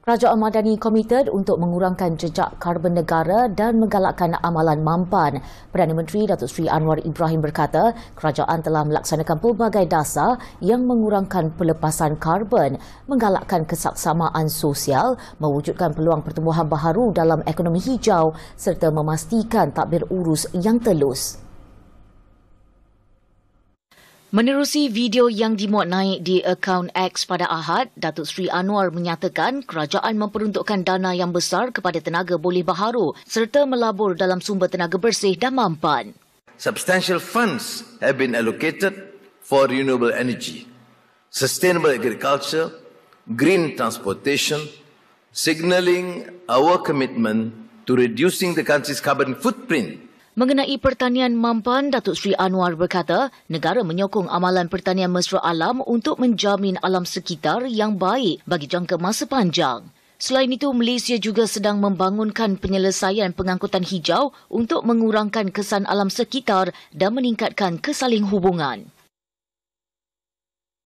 Kerajaan Madani komited untuk mengurangkan jejak karbon negara dan menggalakkan amalan mampan. Perdana Menteri Datuk Seri Anwar Ibrahim berkata, kerajaan telah melaksanakan pelbagai dasar yang mengurangkan pelepasan karbon, menggalakkan kesaksamaan sosial, mewujudkan peluang pertumbuhan baharu dalam ekonomi hijau serta memastikan takbir urus yang telus. Menerusi video yang dimuat naik di akaun X pada Ahad, Datuk Sri Anwar menyatakan kerajaan memperuntukkan dana yang besar kepada tenaga boleh baharu serta melabur dalam sumber tenaga bersih dan mampan. Substantial funds have been allocated for renewable energy, sustainable agriculture, green transportation, signalling our commitment to reducing the country's carbon footprint Mengenai pertanian mampan, Datuk Sri Anwar berkata, negara menyokong amalan pertanian mesra alam untuk menjamin alam sekitar yang baik bagi jangka masa panjang. Selain itu, Malaysia juga sedang membangunkan penyelesaian pengangkutan hijau untuk mengurangkan kesan alam sekitar dan meningkatkan kesaling hubungan.